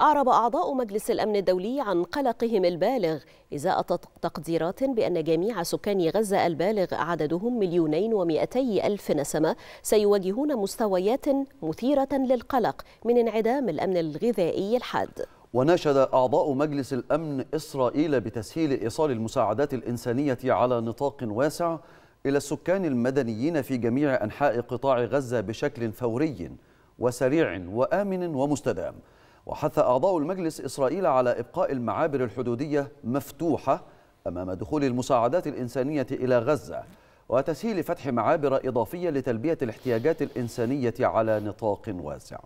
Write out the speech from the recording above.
أعرب أعضاء مجلس الأمن الدولي عن قلقهم البالغ إزاء تقديرات بأن جميع سكان غزة البالغ عددهم مليونين ومئتي ألف نسمة سيواجهون مستويات مثيرة للقلق من انعدام الأمن الغذائي الحاد وناشد أعضاء مجلس الأمن إسرائيل بتسهيل إيصال المساعدات الإنسانية على نطاق واسع إلى السكان المدنيين في جميع أنحاء قطاع غزة بشكل فوري وسريع وآمن ومستدام وحث أعضاء المجلس إسرائيل على إبقاء المعابر الحدودية مفتوحة أمام دخول المساعدات الإنسانية إلى غزة وتسهيل فتح معابر إضافية لتلبية الاحتياجات الإنسانية على نطاق واسع